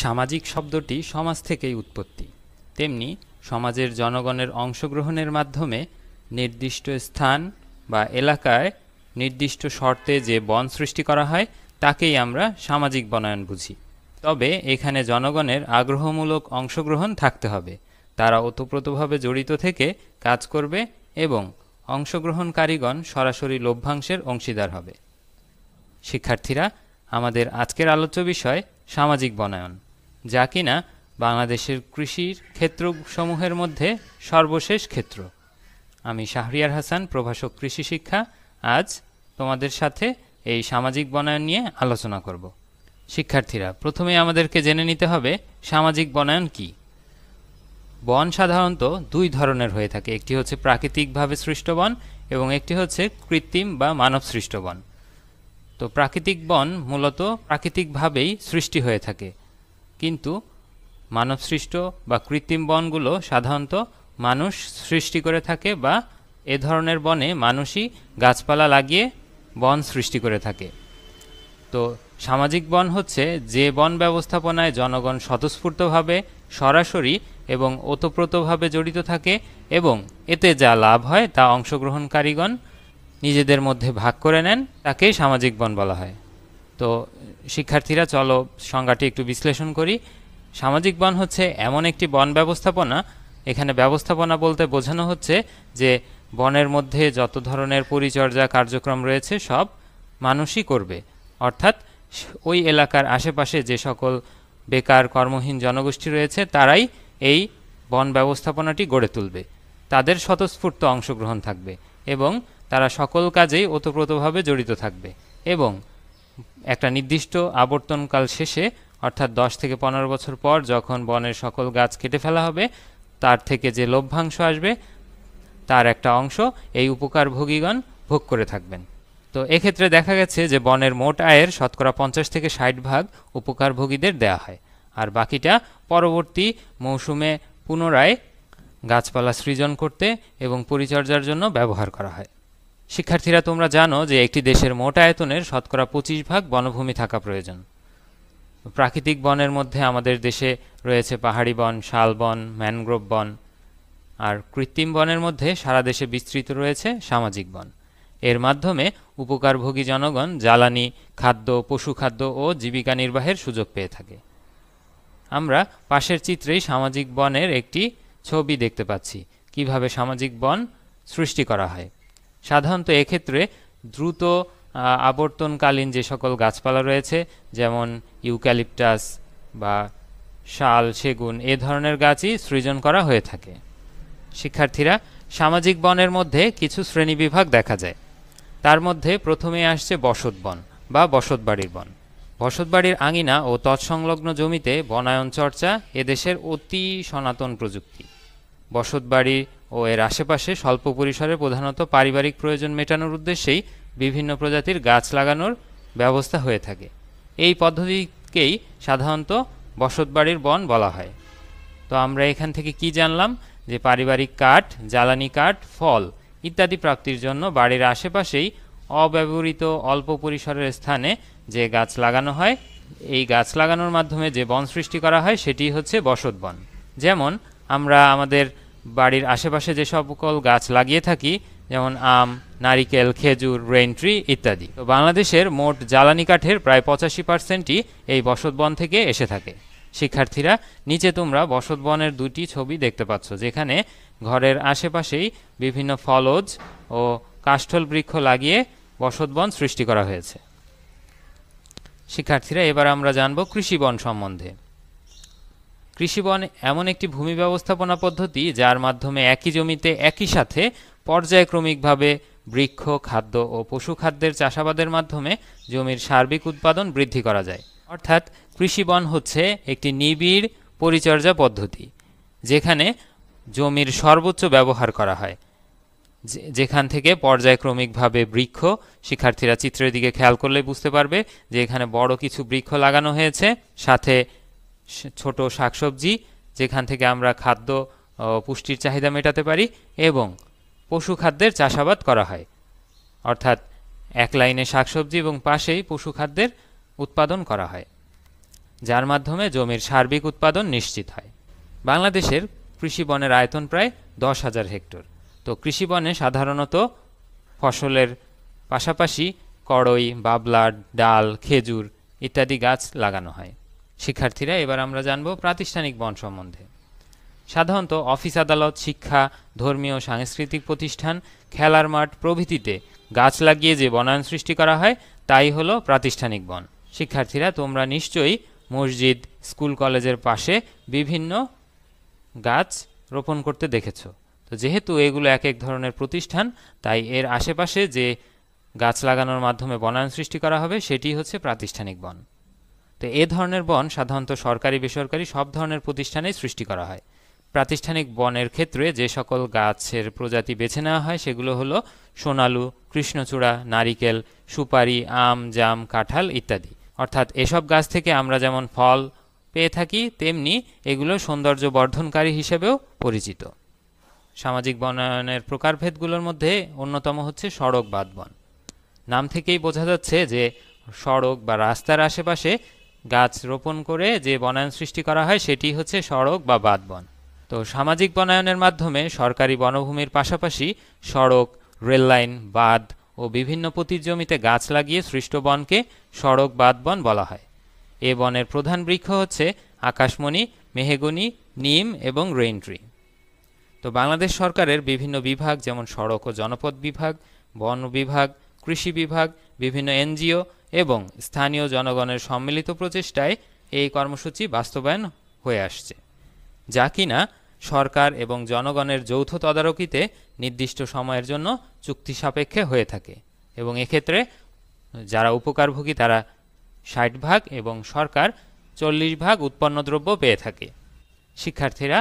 সামাজিক শব্দটি সমাজ থেকেই উৎপত্তি তেমনি সমাজের জনগণের অংশগ্রহণের মাধ্যমে নির্দিষ্ট স্থান বা এলাকায় নির্দিষ্ট শর্তে যে বন সৃষ্টি করা হয় তাকেই আমরা সামাজিক বনায়ন বুঝি তবে এখানে জনগণের আগ্রহমূলক অংশগ্রহণ থাকতে হবে তারা ওতপ্রোতভাবে জড়িত থেকে কাজ করবে এবং অংশগ্রহণকারীগণ সরাসরি লভ্যাংশের অংশীদার হবে শিক্ষার্থীরা আমাদের আজকের আলোচ্য বিষয় সামাজিক বনায়ন যা কিনা বাংলাদেশের কৃষির ক্ষেত্রসমূহের মধ্যে সর্বশেষ ক্ষেত্র আমি শাহরিয়ার হাসান প্রভাষক কৃষি শিক্ষা আজ তোমাদের সাথে এই সামাজিক বনায়ন নিয়ে আলোচনা করব শিক্ষার্থীরা প্রথমে আমাদেরকে জেনে নিতে হবে সামাজিক বনায়ন কি বন সাধারণত দুই ধরনের হয়ে থাকে একটি হচ্ছে প্রাকৃতিকভাবে সৃষ্ট বন এবং একটি হচ্ছে কৃত্রিম বা মানব সৃষ্ট বন তো প্রাকৃতিক বন মূলত প্রাকৃতিকভাবেই সৃষ্টি হয়ে থাকে কিন্তু মানবসৃষ্ট বা কৃত্রিম বনগুলো সাধারণত মানুষ সৃষ্টি করে থাকে বা এ ধরনের বনে মানুষই গাছপালা লাগিয়ে বন সৃষ্টি করে থাকে তো সামাজিক বন হচ্ছে যে বন ব্যবস্থাপনায় জনগণ স্বতঃস্ফূর্তভাবে সরাসরি এবং ওতপ্রোতভাবে জড়িত থাকে এবং এতে যা লাভ হয় তা অংশগ্রহণকারীগণ নিজেদের মধ্যে ভাগ করে নেন তাকেই সামাজিক বন বলা হয় তো শিক্ষার্থীরা চলো সংজ্ঞাটি একটু বিশ্লেষণ করি সামাজিক বন হচ্ছে এমন একটি বন ব্যবস্থাপনা এখানে ব্যবস্থাপনা বলতে বোঝানো হচ্ছে যে বনের মধ্যে যত ধরনের পরিচর্যা কার্যক্রম রয়েছে সব মানুষই করবে অর্থাৎ ওই এলাকার আশেপাশে যে সকল বেকার কর্মহীন জনগোষ্ঠী রয়েছে তারাই এই বন ব্যবস্থাপনাটি গড়ে তুলবে তাদের স্বতঃস্ফূর্ত অংশগ্রহণ থাকবে এবং তারা সকল কাজেই ওতপ্রোতভাবে জড়িত থাকবে এবং একটা নির্দিষ্ট আবর্তনকাল শেষে অর্থাৎ দশ থেকে পনেরো বছর পর যখন বনের সকল গাছ কেটে ফেলা হবে তার থেকে যে লভ্যাংশ আসবে তার একটা অংশ এই উপকারভোগীগণ ভোগ করে থাকবেন তো এক্ষেত্রে দেখা গেছে যে বনের মোট আয়ের শতকরা পঞ্চাশ থেকে ষাট ভাগ উপকারভোগীদের দেওয়া হয় আর বাকিটা পরবর্তী মৌসুমে পুনরায় গাছপালা সৃজন করতে এবং পরিচর্যার জন্য ব্যবহার করা হয় শিক্ষার্থীরা তোমরা জানো যে একটি দেশের মোট আয়তনের শতকরা পঁচিশ ভাগ বনভূমি থাকা প্রয়োজন প্রাকৃতিক বনের মধ্যে আমাদের দেশে রয়েছে পাহাড়ি বন শালবন ম্যানগ্রোভ বন আর কৃত্রিম বনের মধ্যে সারা দেশে বিস্তৃত রয়েছে সামাজিক বন এর মাধ্যমে উপকারভোগী জনগণ জ্বালানি খাদ্য পশুখাদ্য ও জীবিকা নির্বাহের সুযোগ পেয়ে থাকে আমরা পাশের চিত্রেই সামাজিক বনের একটি ছবি দেখতে পাচ্ছি কিভাবে সামাজিক বন সৃষ্টি করা হয় সাধারণত এক্ষেত্রে দ্রুত আবর্তনকালীন যে সকল গাছপালা রয়েছে যেমন ইউক্যালিপটাস বা শাল সেগুন এ ধরনের গাছই সৃজন করা হয়ে থাকে শিক্ষার্থীরা সামাজিক বনের মধ্যে কিছু শ্রেণী বিভাগ দেখা যায় তার মধ্যে প্রথমে আসছে বসত বন বা বসতবাড়ির বন বসতবাড়ির আঙিনা ও তৎসংলগ্ন জমিতে বনায়ন চর্চা এদেশের অতি সনাতন প্রযুক্তি বসতবাড়ি ও এর আশেপাশে স্বল্প পরিসরে প্রধানত পারিবারিক প্রয়োজন মেটানোর উদ্দেশ্যেই বিভিন্ন প্রজাতির গাছ লাগানোর ব্যবস্থা হয়ে থাকে এই পদ্ধতিকেই সাধারণত বসতবাড়ির বন বলা হয় তো আমরা এখান থেকে কি জানলাম যে পারিবারিক কাঠ জ্বালানি কাঠ ফল ইত্যাদি প্রাপ্তির জন্য বাড়ির আশেপাশেই অব্যবহৃত অল্প পরিসরের স্থানে যে গাছ লাগানো হয় এই গাছ লাগানোর মাধ্যমে যে বন সৃষ্টি করা হয় সেটি হচ্ছে বসত বন যেমন আমরা আমাদের বাড়ির আশেপাশে যে সকল গাছ লাগিয়ে থাকি যেমন আম নারিকেল খেজুর ট্রি ইত্যাদি তো বাংলাদেশের মোট জ্বালানি কাঠের প্রায় পঁচাশি পার্সেন্টই এই বসতবন থেকে এসে থাকে শিক্ষার্থীরা নিচে তোমরা বসতবনের দুটি ছবি দেখতে পাচ্ছ যেখানে ঘরের আশেপাশেই বিভিন্ন ফলজ ও কাষ্ঠল বৃক্ষ লাগিয়ে বসতবন সৃষ্টি করা হয়েছে শিক্ষার্থীরা এবার আমরা জানব কৃষিবন সম্বন্ধে কৃষিবন এমন একটি ভূমি ব্যবস্থাপনা পদ্ধতি যার মাধ্যমে একই জমিতে একই সাথে পর্যায়ক্রমিকভাবে বৃক্ষ খাদ্য ও পশুখাদ্যের চাষাবাদের মাধ্যমে জমির সার্বিক উৎপাদন বৃদ্ধি করা যায় অর্থাৎ কৃষিবন হচ্ছে একটি নিবিড় পরিচর্যা পদ্ধতি যেখানে জমির সর্বোচ্চ ব্যবহার করা হয় যেখান থেকে পর্যায়ক্রমিকভাবে বৃক্ষ শিক্ষার্থীরা চিত্রের দিকে খেয়াল করলে বুঝতে পারবে যে এখানে বড় কিছু বৃক্ষ লাগানো হয়েছে সাথে ছোট শাকসবজি যেখান থেকে আমরা খাদ্য পুষ্টির চাহিদা মেটাতে পারি এবং পশু খাদ্যের চাষাবাদ করা হয় অর্থাৎ এক লাইনে শাকসবজি এবং পাশেই পশু খাদ্যের উৎপাদন করা হয় যার মাধ্যমে জমির সার্বিক উৎপাদন নিশ্চিত হয় বাংলাদেশের কৃষি বনের আয়তন প্রায় দশ হাজার হেক্টর তো কৃষি বনে সাধারণত ফসলের পাশাপাশি কড়ই বাবলার ডাল খেজুর ইত্যাদি গাছ লাগানো হয় শিক্ষার্থীরা এবার আমরা জানব প্রাতিষ্ঠানিক বন সম্বন্ধে সাধারণত অফিস আদালত শিক্ষা ধর্মীয় সাংস্কৃতিক প্রতিষ্ঠান খেলার মাঠ প্রভৃতিতে গাছ লাগিয়ে যে বনায়ন সৃষ্টি করা হয় তাই হলো প্রাতিষ্ঠানিক বন শিক্ষার্থীরা তোমরা নিশ্চয়ই মসজিদ স্কুল কলেজের পাশে বিভিন্ন গাছ রোপণ করতে দেখেছ তো যেহেতু এগুলো এক এক ধরনের প্রতিষ্ঠান তাই এর আশেপাশে যে গাছ লাগানোর মাধ্যমে বনায়ন সৃষ্টি করা হবে সেটি হচ্ছে প্রাতিষ্ঠানিক বন তো এ ধরনের বন সাধারণত সরকারি বেসরকারি সব ধরনের প্রতিষ্ঠানেই সৃষ্টি করা হয় প্রাতিষ্ঠানিক বনের ক্ষেত্রে যে সকল গাছের প্রজাতি বেছে নেওয়া হয় সেগুলো হলো সোনালু কৃষ্ণচূড়া নারিকেল সুপারি আম জাম কাঁঠাল ইত্যাদি অর্থাৎ এসব গাছ থেকে আমরা যেমন ফল পেয়ে থাকি তেমনি এগুলো সৌন্দর্য বর্ধনকারী হিসেবেও পরিচিত সামাজিক বনায়নের প্রকারভেদগুলোর মধ্যে অন্যতম হচ্ছে সড়ক বাদ বন নাম থেকেই বোঝা যাচ্ছে যে সড়ক বা রাস্তার আশেপাশে গাছ রোপণ করে যে বনায়ন সৃষ্টি করা হয় সেটি হচ্ছে সড়ক বা বাঁধবন তো সামাজিক বনায়নের মাধ্যমে সরকারি বনভূমির পাশাপাশি সড়ক রেললাইন বাঁধ ও বিভিন্ন জমিতে গাছ লাগিয়ে সৃষ্ট বনকে সড়ক বাঁধবন বলা হয় এ বনের প্রধান বৃক্ষ হচ্ছে আকাশমণি মেহেগুনি নিম এবং রেইন ট্রি তো বাংলাদেশ সরকারের বিভিন্ন বিভাগ যেমন সড়ক ও জনপদ বিভাগ বন বিভাগ কৃষি বিভাগ বিভিন্ন এনজিও এবং স্থানীয় জনগণের সম্মিলিত প্রচেষ্টায় এই কর্মসূচি বাস্তবায়ন হয়ে আসছে যা কিনা সরকার এবং জনগণের যৌথ তদারকিতে নির্দিষ্ট সময়ের জন্য চুক্তি সাপেক্ষে হয়ে থাকে এবং এক্ষেত্রে যারা উপকারভোগী তারা ষাট ভাগ এবং সরকার চল্লিশ ভাগ উৎপন্ন দ্রব্য পেয়ে থাকে শিক্ষার্থীরা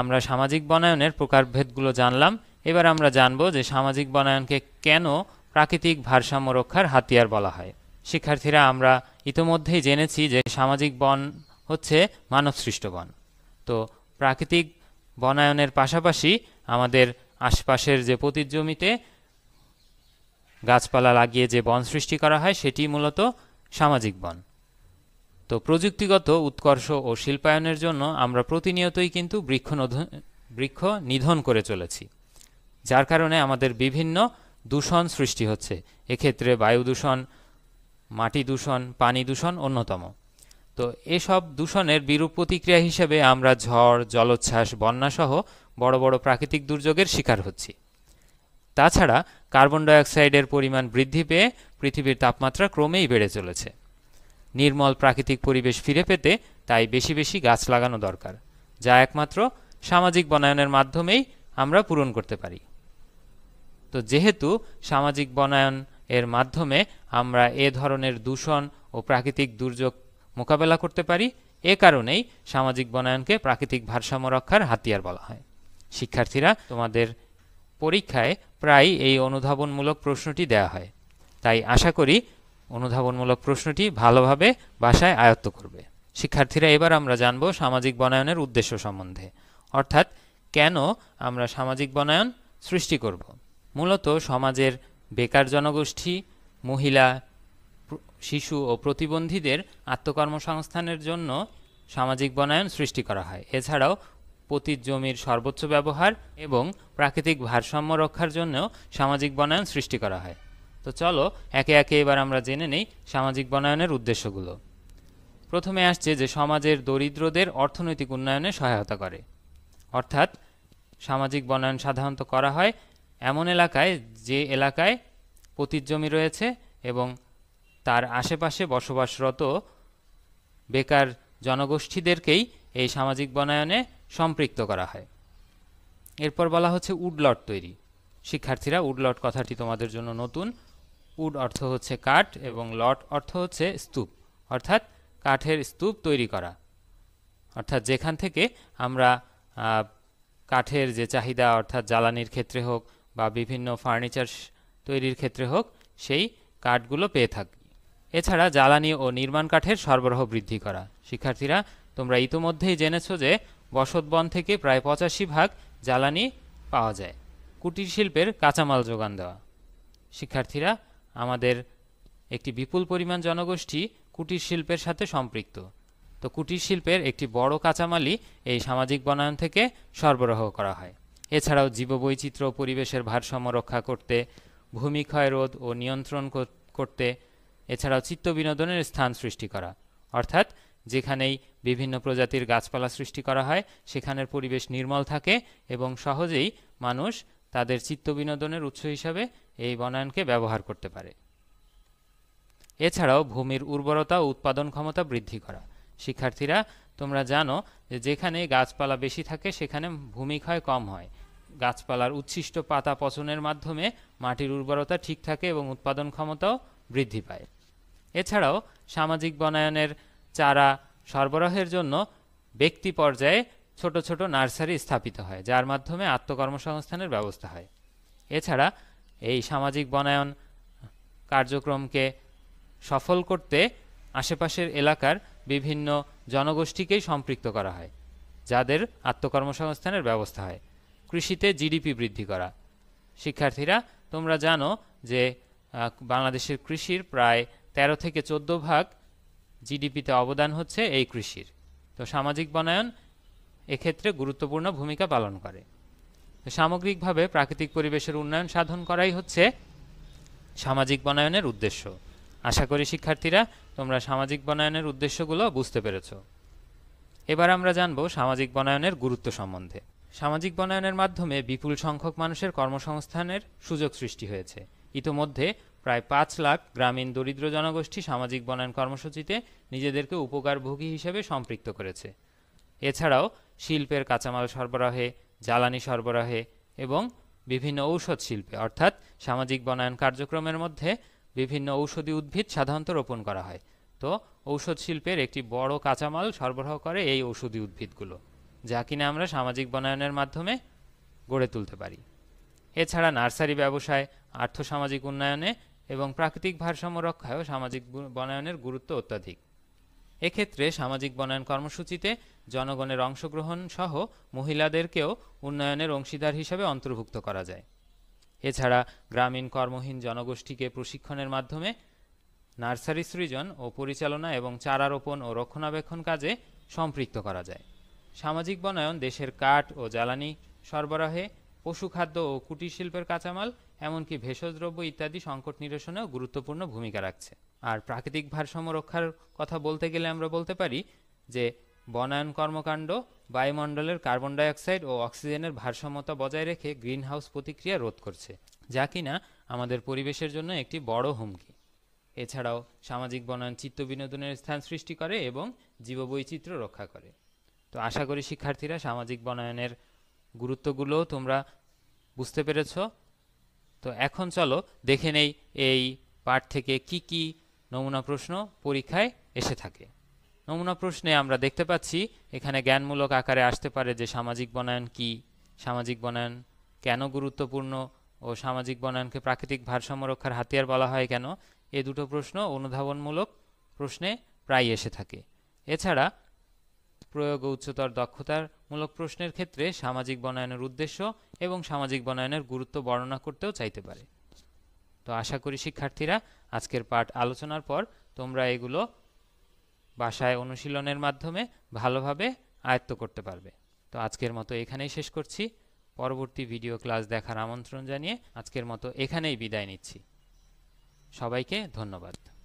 আমরা সামাজিক বনায়নের প্রকারভেদগুলো জানলাম এবার আমরা জানব যে সামাজিক বনায়নকে কেন প্রাকৃতিক ভারসাম্য রক্ষার হাতিয়ার বলা হয় শিক্ষার্থীরা আমরা ইতোমধ্যেই জেনেছি যে সামাজিক বন হচ্ছে মানবসৃষ্ট বন তো প্রাকৃতিক বনায়নের পাশাপাশি আমাদের আশপাশের যে পতির জমিতে গাছপালা লাগিয়ে যে বন সৃষ্টি করা হয় সেটি মূলত সামাজিক বন তো প্রযুক্তিগত উৎকর্ষ ও শিল্পায়নের জন্য আমরা প্রতিনিয়তই কিন্তু বৃক্ষ বৃক্ষ নিধন করে চলেছি যার কারণে আমাদের বিভিন্ন দূষণ সৃষ্টি হচ্ছে এক্ষেত্রে বায়ু দূষণ মাটি দূষণ পানি দূষণ অন্যতম তো এসব দূষণের বিরূপ প্রতিক্রিয়া হিসেবে আমরা ঝড় জলোচ্ছ্বাস বন্যাসহ বড় বড় প্রাকৃতিক দুর্যোগের শিকার হচ্ছি তাছাড়া কার্বন ডাইঅক্সাইডের পরিমাণ বৃদ্ধি পেয়ে পৃথিবীর তাপমাত্রা ক্রমেই বেড়ে চলেছে নির্মল প্রাকৃতিক পরিবেশ ফিরে পেতে তাই বেশি বেশি গাছ লাগানো দরকার যা একমাত্র সামাজিক বনায়নের মাধ্যমেই আমরা পূরণ করতে পারি তো যেহেতু সামাজিক বনায়ন এর মাধ্যমে আমরা এ ধরনের দূষণ ও প্রাকৃতিক দুর্যোগ মোকাবেলা করতে পারি এ কারণেই সামাজিক বনায়নকে প্রাকৃতিক ভারসাম্য রক্ষার হাতিয়ার বলা হয় শিক্ষার্থীরা তোমাদের পরীক্ষায় প্রায় এই অনুধাবনমূলক প্রশ্নটি দেয়া হয় তাই আশা করি অনুধাবনমূলক প্রশ্নটি ভালোভাবে বাসায় আয়ত্ত করবে শিক্ষার্থীরা এবার আমরা জানব সামাজিক বনায়নের উদ্দেশ্য সম্বন্ধে অর্থাৎ কেন আমরা সামাজিক বনায়ন সৃষ্টি করব মূলত সমাজের বেকার জনগোষ্ঠী মহিলা শিশু ও প্রতিবন্ধীদের আত্মকর্মসংস্থানের জন্য সামাজিক বনায়ন সৃষ্টি করা হয় এছাড়াও পতিত জমির সর্বোচ্চ ব্যবহার এবং প্রাকৃতিক ভারসাম্য রক্ষার জন্যও সামাজিক বনায়ন সৃষ্টি করা হয় তো চলো একে একে এবার আমরা জেনে নেই সামাজিক বনায়নের উদ্দেশ্যগুলো প্রথমে আসছে যে সমাজের দরিদ্রদের অর্থনৈতিক উন্নয়নে সহায়তা করে অর্থাৎ সামাজিক বনায়ন সাধারণত করা হয় এমন এলাকায় যে এলাকায় পতির জমি রয়েছে এবং তার আশেপাশে বসবাসরত বেকার জনগোষ্ঠীদেরকেই এই সামাজিক বনায়নে সম্পৃক্ত করা হয় এরপর বলা হচ্ছে উডলট তৈরি শিক্ষার্থীরা উডলট কথাটি তোমাদের জন্য নতুন উড অর্থ হচ্ছে কাঠ এবং লট অর্থ হচ্ছে স্তূপ অর্থাৎ কাঠের স্তূপ তৈরি করা অর্থাৎ যেখান থেকে আমরা কাঠের যে চাহিদা অর্থাৎ জ্বালানির ক্ষেত্রে হোক বা বিভিন্ন ফার্নিচার তৈরির ক্ষেত্রে হোক সেই কাঠগুলো পেয়ে থাক এছাড়া জ্বালানি ও নির্মাণ কাঠের সরবরাহ বৃদ্ধি করা শিক্ষার্থীরা তোমরা ইতোমধ্যেই জেনেছ যে বসতবন থেকে প্রায় পঁচাশি ভাগ জ্বালানি পাওয়া যায় কুটির শিল্পের কাঁচামাল যোগান দেওয়া শিক্ষার্থীরা আমাদের একটি বিপুল পরিমাণ জনগোষ্ঠী কুটির শিল্পের সাথে সম্পৃক্ত তো কুটির শিল্পের একটি বড় কাঁচামালই এই সামাজিক বনায়ন থেকে সরবরাহ করা হয় এছাড়াও জীববৈচিত্র্য পরিবেশের ভারসাম্য রক্ষা করতে ভূমিক্ষয় রোধ ও নিয়ন্ত্রণ করতে এছাড়াও চিত্ত বিনোদনের স্থান সৃষ্টি করা অর্থাৎ যেখানেই বিভিন্ন প্রজাতির গাছপালা সৃষ্টি করা হয় সেখানের পরিবেশ নির্মল থাকে এবং সহজেই মানুষ তাদের চিত্ত বিনোদনের উৎস হিসাবে এই বনায়নকে ব্যবহার করতে পারে এছাড়াও ভূমির উর্বরতা ও উৎপাদন ক্ষমতা বৃদ্ধি করা শিক্ষার্থীরা তোমরা জানো যে যেখানে গাছপালা বেশি থাকে সেখানে ভূমিক্ষয় কম হয় গাছপালার উচ্ছিষ্ট পাতা পচনের মাধ্যমে মাটির উর্বরতা ঠিক থাকে এবং উৎপাদন ক্ষমতাও বৃদ্ধি পায় এছাড়াও সামাজিক বনায়নের চারা সরবরাহের জন্য ব্যক্তি পর্যায়ে ছোট ছোট নার্সারি স্থাপিত হয় যার মাধ্যমে আত্মকর্মসংস্থানের ব্যবস্থা হয় এছাড়া এই সামাজিক বনায়ন কার্যক্রমকে সফল করতে আশেপাশের এলাকার বিভিন্ন জনগোষ্ঠীকেই সম্পৃক্ত করা হয় যাদের আত্মকর্মসংস্থানের ব্যবস্থা হয় কৃষিতে জিডিপি বৃদ্ধি করা শিক্ষার্থীরা তোমরা জানো যে বাংলাদেশের কৃষির প্রায় ১৩ থেকে ১৪ ভাগ জিডিপিতে অবদান হচ্ছে এই কৃষির তো সামাজিক বনায়ন এক্ষেত্রে গুরুত্বপূর্ণ ভূমিকা পালন করে তো সামগ্রিকভাবে প্রাকৃতিক পরিবেশের উন্নয়ন সাধন করাই হচ্ছে সামাজিক বনায়নের উদ্দেশ্য আশা করি শিক্ষার্থীরা তোমরা সামাজিক বনায়নের উদ্দেশ্যগুলো বুঝতে পেরেছ এবার আমরা জানব সামাজিক বনায়নের গুরুত্ব সম্বন্ধে সামাজিক বনায়নের মাধ্যমে বিপুল সংখ্যক মানুষের কর্মসংস্থানের সুযোগ সৃষ্টি হয়েছে ইতোমধ্যে প্রায় পাঁচ লাখ গ্রামীণ দরিদ্র জনগোষ্ঠী সামাজিক বনায়ন কর্মসূচিতে নিজেদেরকে উপকারভোগী হিসেবে সম্পৃক্ত করেছে এছাড়াও শিল্পের কাঁচামাল সরবরাহে জ্বালানি সরবরাহে এবং বিভিন্ন ঔষধ শিল্পে অর্থাৎ সামাজিক বনায়ন কার্যক্রমের মধ্যে বিভিন্ন ঔষধি উদ্ভিদ সাধারণত রোপণ করা হয় তো ঔষধ শিল্পের একটি বড় কাঁচামাল সরবরাহ করে এই ঔষধি উদ্ভিদগুলো যা কিনা আমরা সামাজিক বনায়নের মাধ্যমে গড়ে তুলতে পারি এছাড়া নার্সারি ব্যবসায় আর্থসামাজিক উন্নয়নে এবং প্রাকৃতিক ভারসাম্য রক্ষায়ও সামাজিক বনায়নের গুরুত্ব অত্যাধিক এক্ষেত্রে সামাজিক বনায়ন কর্মসূচিতে জনগণের অংশগ্রহণ সহ মহিলাদেরকেও উন্নয়নের অংশীদার হিসেবে অন্তর্ভুক্ত করা যায় এছাড়া গ্রামীণ কর্মহীন জনগোষ্ঠীকে প্রশিক্ষণের মাধ্যমে নার্সারি সৃজন ও পরিচালনা এবং চারা রোপণ ও রক্ষণাবেক্ষণ কাজে সম্পৃক্ত করা যায় সামাজিক বনায়ন দেশের কাঠ ও জ্বালানি সরবরাহে পশুখাদ্য ও কুটির শিল্পের কাঁচামাল এমনকি ভেষজ দ্রব্য ইত্যাদি সংকট নিরসনেও গুরুত্বপূর্ণ ভূমিকা রাখছে আর প্রাকৃতিক ভারসাম্য রক্ষার কথা বলতে গেলে আমরা বলতে পারি যে বনায়ন কর্মকাণ্ড বায়ুমণ্ডলের কার্বন ডাইঅক্সাইড ও অক্সিজেনের ভারসাম্যতা বজায় রেখে গ্রিনহাউস প্রতিক্রিয়া রোধ করছে যা কিনা আমাদের পরিবেশের জন্য একটি বড় হুমকি এছাড়াও সামাজিক বনায়ন চিত্ত বিনোদনের স্থান সৃষ্টি করে এবং জীববৈচিত্র্য রক্ষা করে তো আশা করি শিক্ষার্থীরা সামাজিক বনায়নের গুরুত্বগুলো তোমরা বুঝতে পেরেছ তো এখন চলো দেখে নেই এই পাঠ থেকে কি কি নমুনা প্রশ্ন পরীক্ষায় এসে থাকে নমুনা প্রশ্নে আমরা দেখতে পাচ্ছি এখানে জ্ঞানমূলক আকারে আসতে পারে যে সামাজিক বনায়ন কি সামাজিক বনায়ন কেন গুরুত্বপূর্ণ ও সামাজিক বনায়নকে প্রাকৃতিক ভারসাম্য রক্ষার হাতিয়ার বলা হয় কেন এ দুটো প্রশ্ন অনুধাবনমূলক প্রশ্নে প্রায় এসে থাকে এছাড়া প্রয়োগ ও উচ্চতর দক্ষতার মূলক প্রশ্নের ক্ষেত্রে সামাজিক বনায়নের উদ্দেশ্য এবং সামাজিক বনায়নের গুরুত্ব বর্ণনা করতেও চাইতে পারে তো আশা করি শিক্ষার্থীরা আজকের পাঠ আলোচনার পর তোমরা এগুলো বাসায় অনুশীলনের মাধ্যমে ভালোভাবে আয়ত্ত করতে পারবে তো আজকের মতো এখানেই শেষ করছি পরবর্তী ভিডিও ক্লাস দেখার আমন্ত্রণ জানিয়ে আজকের মতো এখানেই বিদায় নিচ্ছি সবাইকে ধন্যবাদ